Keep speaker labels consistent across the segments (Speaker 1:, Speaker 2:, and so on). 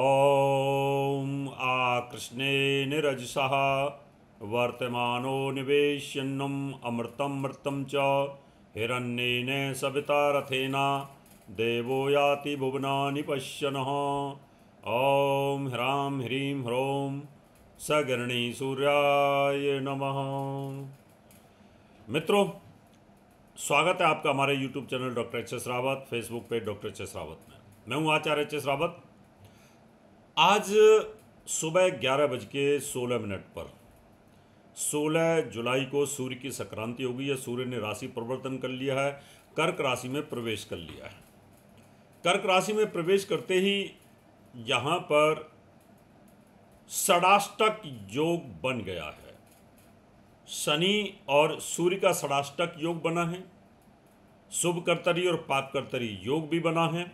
Speaker 1: ॐ आकृष्णेनिरजसः वर्तमानो निवेश्यन्नम् अमृतं मृतं च हिरण्येन सवितारथेन देवो याति भुवनानि पश्यनः ॐ ह्रां ह्रीं ह्रों सगिरणी सूर्याय नमः मित्रों स्वागत है आपका हमारे YouTube channel doctor H S Rawat Facebook page doctor H S Rawat में मैं हूँ आचार्य एच एस रावत आज सुबह ग्यारह बज के सोलह मिनट पर सोलह जुलाई को सूर्य की संक्रांति हो गई है सूर्य ने राशि परिवर्तन कर लिया है कर्क राशि में प्रवेश कर लिया है कर्क राशि में प्रवेश करते ही यहाँ पर षडाष्टक योग बन गया है शनि और सूर्य का षडाष्टक योग बना है शुभ कर्तरी और पाप कर्तरी योग भी बना है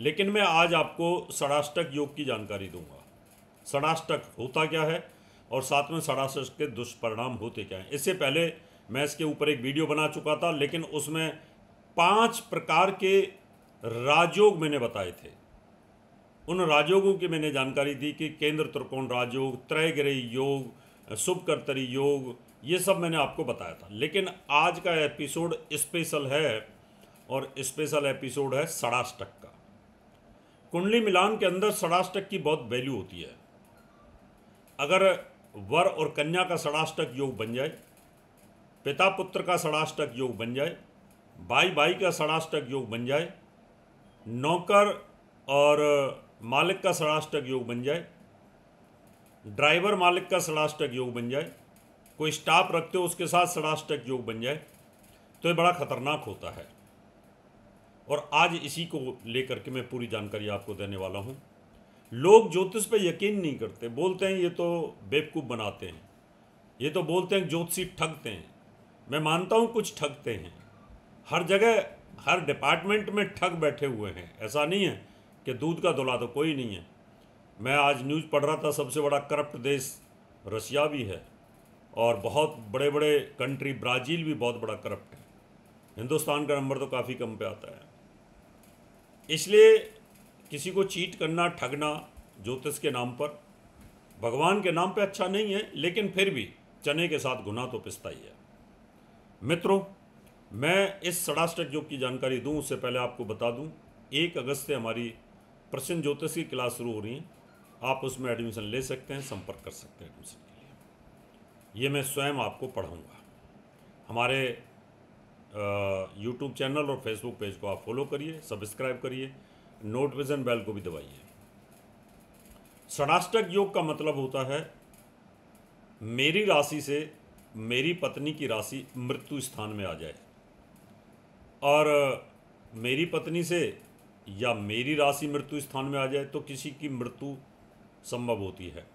Speaker 1: लेकिन मैं आज आपको षडाष्टक योग की जानकारी दूंगा षडाष्टक होता क्या है और साथ में षडाष्टक के दुष्परिणाम होते क्या हैं इससे पहले मैं इसके ऊपर एक वीडियो बना चुका था लेकिन उसमें पांच प्रकार के राजयोग मैंने बताए थे उन राजयोगों की मैंने जानकारी दी कि केंद्र त्रिकोण राजयोग त्रयग्रही योग शुभकर्तरी योग ये सब मैंने आपको बताया था लेकिन आज का एपिसोड स्पेशल है और स्पेशल एपिसोड है षडाष्टक कुंडली मिलान के अंदर सड़ाष्टक की बहुत वैल्यू होती है अगर वर और कन्या का सड़ाष्टक योग बन जाए पिता पुत्र का सड़ाष्टक योग बन जाए भाई भाई का सड़ाष्टक योग बन जाए नौकर और मालिक का सड़ाष्टक योग बन जाए ड्राइवर मालिक का सड़ाष्टक योग बन जाए कोई स्टाफ रखते हो उसके साथ सड़ाष्टक योग बन जाए तो ये बड़ा खतरनाक होता है और आज इसी को लेकर के मैं पूरी जानकारी आपको देने वाला हूँ लोग ज्योतिष पे यकीन नहीं करते बोलते हैं ये तो बेवकूफ़ बनाते हैं ये तो बोलते हैं ज्योतिषी ठगते हैं मैं मानता हूँ कुछ ठगते हैं हर जगह हर डिपार्टमेंट में ठग बैठे हुए हैं ऐसा नहीं है कि दूध का धुला तो कोई नहीं है मैं आज न्यूज़ पढ़ रहा था सबसे बड़ा करप्ट देश रशिया भी है और बहुत बड़े बड़े कंट्री ब्राज़ील भी बहुत बड़ा करप्ट है हिंदुस्तान का नंबर तो काफ़ी कम पे आता है इसलिए किसी को चीट करना ठगना ज्योतिष के नाम पर भगवान के नाम पे अच्छा नहीं है लेकिन फिर भी चने के साथ गुना तो पिसता ही है मित्रों मैं इस षडाष्टक योग की जानकारी दूं उससे पहले आपको बता दूं एक अगस्त से हमारी प्रसन्न ज्योतिष की क्लास शुरू हो रही है आप उसमें एडमिशन ले सकते हैं संपर्क कर सकते हैं एडमिशन के लिए ये मैं स्वयं आपको पढ़ाऊँगा हमारे यूट्यूब चैनल और फेसबुक पेज को आप फॉलो करिए सब्सक्राइब करिए नोटिफिकेशन बेल को भी दबाइए षडाष्टक योग का मतलब होता है मेरी राशि से मेरी पत्नी की राशि मृत्यु स्थान में आ जाए और मेरी पत्नी से या मेरी राशि मृत्यु स्थान में आ जाए तो किसी की मृत्यु संभव होती है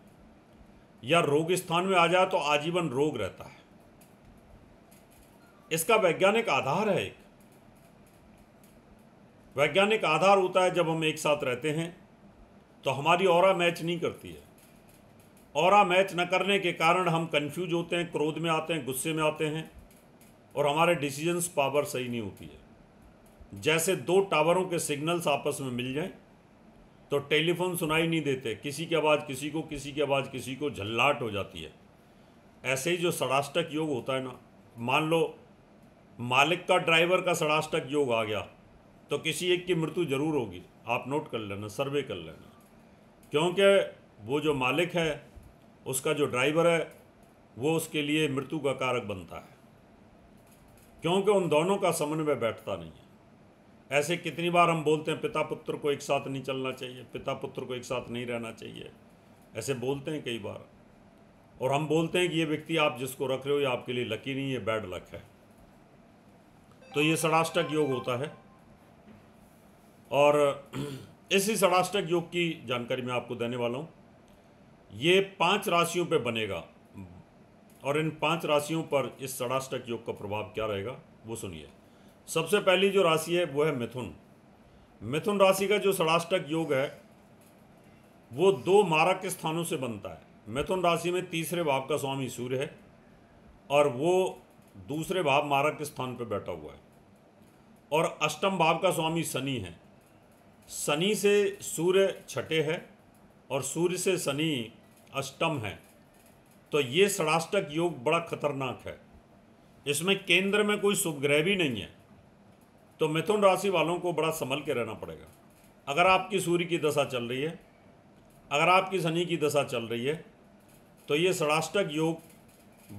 Speaker 1: या रोग स्थान में आ जाए तो आजीवन रोग रहता है इसका वैज्ञानिक आधार है एक वैज्ञानिक आधार होता है जब हम एक साथ रहते हैं तो हमारी और मैच नहीं करती है और मैच न करने के कारण हम कंफ्यूज होते हैं क्रोध में आते हैं गुस्से में आते हैं और हमारे डिसीजंस पावर सही नहीं होती है जैसे दो टावरों के सिग्नल्स आपस में मिल जाएं तो टेलीफोन सुनाई नहीं देते किसी की आवाज़ किसी को किसी की आवाज़ किसी को झल्लाट हो जाती है ऐसे ही जो सड़ाष्टक योग होता है ना मान लो मालिक का ड्राइवर का सड़ाष्टक योग आ गया तो किसी एक की मृत्यु जरूर होगी आप नोट कर लेना सर्वे कर लेना क्योंकि वो जो मालिक है उसका जो ड्राइवर है वो उसके लिए मृत्यु का कारक बनता है क्योंकि उन दोनों का समन्वय बैठता नहीं है ऐसे कितनी बार हम बोलते हैं पिता पुत्र को एक साथ नहीं चलना चाहिए पिता पुत्र को एक साथ नहीं रहना चाहिए ऐसे बोलते हैं कई बार और हम बोलते हैं कि ये व्यक्ति आप जिसको रख रहे हो ये आपके लिए लकी नहीं है बैड लक है तो ये षडाष्टक योग होता है और इसी षडाष्टक योग की जानकारी मैं आपको देने वाला हूँ ये पांच राशियों पे बनेगा और इन पांच राशियों पर इस षडाष्टक योग का प्रभाव क्या रहेगा वो सुनिए सबसे पहली जो राशि है वो है मिथुन मिथुन राशि का जो षडाष्टक योग है वो दो मारक स्थानों से बनता है मिथुन राशि में तीसरे भाव का स्वामी सूर्य है और वो दूसरे भाव मारक के स्थान पर बैठा हुआ है और अष्टम भाव का स्वामी शनि है शनि से सूर्य छठे है और सूर्य से शनि अष्टम है तो ये षडाष्टक योग बड़ा खतरनाक है इसमें केंद्र में कोई शुभ ग्रह भी नहीं है तो मिथुन राशि वालों को बड़ा संभल के रहना पड़ेगा अगर आपकी सूर्य की दशा चल रही है अगर आपकी शनि की दशा चल रही है तो ये षडाष्टक योग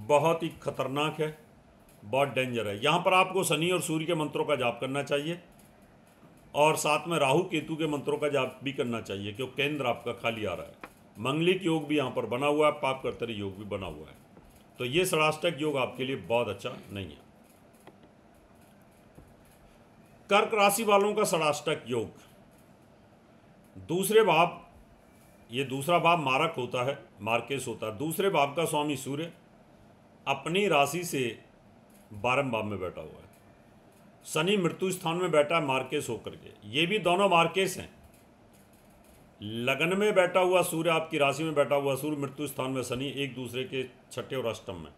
Speaker 1: बहुत ही खतरनाक है बहुत डेंजर है यहाँ पर आपको शनि और सूर्य के मंत्रों का जाप करना चाहिए और साथ में राहु केतु के मंत्रों का जाप भी करना चाहिए क्योंकि केंद्र आपका खाली आ रहा है मंगलिक योग भी यहाँ पर बना हुआ है पाप कर्तरी योग भी बना हुआ है तो ये सड़ाष्टक योग आपके लिए बहुत अच्छा नहीं है कर्क राशि वालों का सड़ाष्टक योग दूसरे भाव ये दूसरा भाव मारक होता है मार्केश होता है दूसरे भाव का स्वामी सूर्य अपनी राशि से बारम भाव में बैठा हुआ है शनि मृत्यु स्थान में बैठा है मार्केश होकर के ये भी दोनों मार्केश हैं लगन में बैठा हुआ सूर्य आपकी राशि में बैठा हुआ सूर्य मृत्यु स्थान में शनि एक दूसरे के छठे और अष्टम में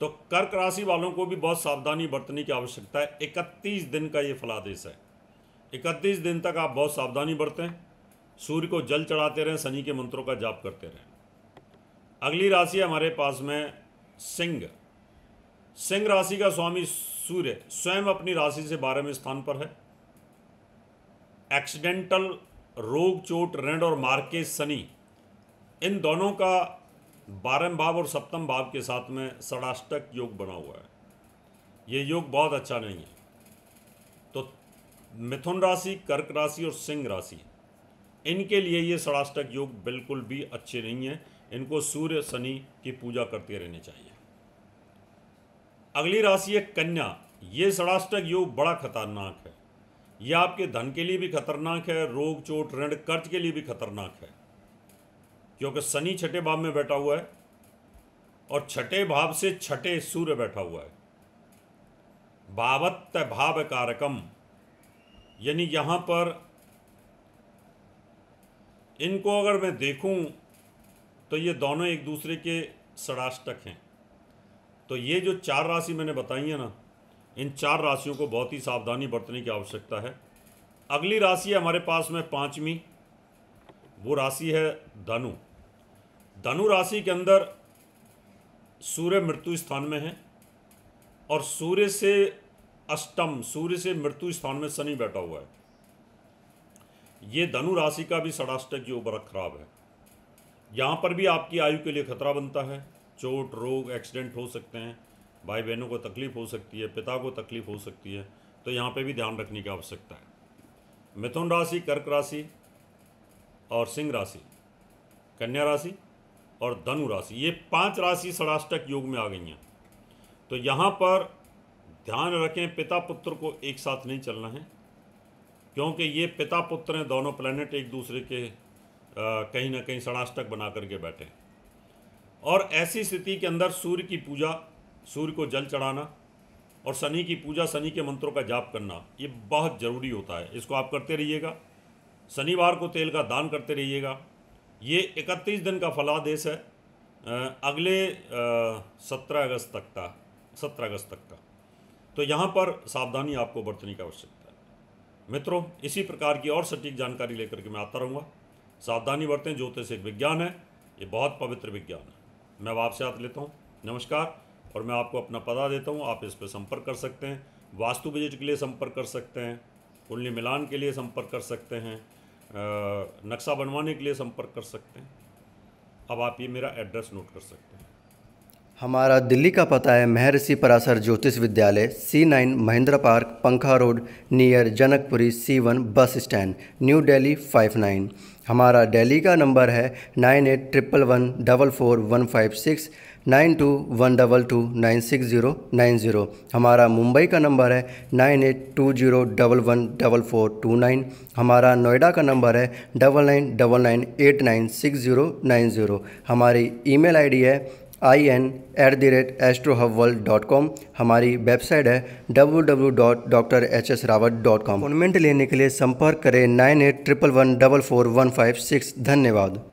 Speaker 1: तो कर्क राशि वालों को भी बहुत सावधानी बरतने की आवश्यकता है इकतीस दिन का ये फलादेश है इकतीस दिन तक आप बहुत सावधानी बरतें सूर्य को जल चढ़ाते रहें शनि के मंत्रों का जाप करते रहें अगली राशि हमारे पास में सिंह सिंह राशि का स्वामी सूर्य स्वयं अपनी राशि से बारहवें स्थान पर है एक्सीडेंटल रोग चोट ऋण और मार्के शनि इन दोनों का बारहवें भाव और सप्तम भाव के साथ में षडाष्टक योग बना हुआ है ये योग बहुत अच्छा नहीं है तो मिथुन राशि कर्क राशि और सिंह राशि इनके लिए ये षडाष्टक योग बिल्कुल भी अच्छे नहीं है इनको सूर्य शनि की पूजा करते रहने चाहिए अगली राशि है कन्या ये षडाष्टक योग बड़ा खतरनाक है यह आपके धन के लिए भी खतरनाक है रोग चोट ऋण कर्ज के लिए भी खतरनाक है क्योंकि शनि छठे भाव में बैठा हुआ है और छठे भाव से छठे सूर्य बैठा हुआ है भावत्त भाव कारकम यानी यहाँ पर इनको अगर मैं देखूं तो ये दोनों एक दूसरे के षडाष्टक हैं तो ये जो चार राशि मैंने बताई है ना इन चार राशियों को बहुत ही सावधानी बरतने की आवश्यकता है अगली राशि है हमारे पास में पांचवी वो राशि है धनु धनु राशि के अंदर सूर्य मृत्यु स्थान में है और सूर्य से अष्टम सूर्य से मृत्यु स्थान में शनि बैठा हुआ है ये धनु राशि का भी षडाष्टक योग बड़ा खराब है यहाँ पर भी आपकी आयु के लिए खतरा बनता है चोट रोग एक्सीडेंट हो सकते हैं भाई बहनों को तकलीफ़ हो सकती है पिता को तकलीफ़ हो सकती है तो यहाँ पे भी ध्यान रखने की आवश्यकता है मिथुन राशि कर्क राशि और सिंह राशि कन्या राशि और धनु राशि ये पांच राशि सड़ाष्टक योग में आ गई हैं तो यहाँ पर ध्यान रखें पिता पुत्र को एक साथ नहीं चलना है क्योंकि ये पिता पुत्र हैं दोनों प्लैनेट एक दूसरे के आ, कहीं ना कहीं सड़ाष्टक बना करके बैठे हैं और ऐसी स्थिति के अंदर सूर्य की पूजा सूर्य को जल चढ़ाना और शनि की पूजा शनि के मंत्रों का जाप करना ये बहुत ज़रूरी होता है इसको आप करते रहिएगा शनिवार को तेल का दान करते रहिएगा ये इकतीस दिन का फलादेश है अगले सत्रह अगस्त तक का सत्रह अगस्त तक का तो यहाँ पर सावधानी आपको बरतने की आवश्यकता है मित्रों इसी प्रकार की और सटीक जानकारी लेकर के मैं आता रहूँगा सावधानी बरतें ज्योतिष एक विज्ञान है ये बहुत पवित्र विज्ञान है मैं आपसे हाथ लेता हूँ नमस्कार और मैं आपको अपना पता देता हूँ आप इस पर संपर्क कर सकते हैं वास्तु विजिट के लिए संपर्क कर सकते हैं कुंडली मिलान के लिए संपर्क कर सकते हैं नक्शा बनवाने के लिए संपर्क कर सकते हैं अब आप ये मेरा एड्रेस नोट कर सकते हैं हमारा दिल्ली का पता है महर्षि Parasar Jyotish Vidyalaya C nine Mahindra park Pankha road near Janakpuri C one bus stand new Delhi five nine हमारा दिल्ली का नंबर है nine eight triple one double four one five six nine two one double two nine six zero nine zero हमारा मुंबई का number है nine eight two zero double one double four two nine हमारा नोएडा का number है double nine double nine eight nine six zero nine zero हमारी email ID है I N at the rate astro hub world dot com हमारी website है W W dot doctor H S Rawat dot com appointment लेने के लिए संपर्क करें nine eight triple one double four one five six धन्यवाद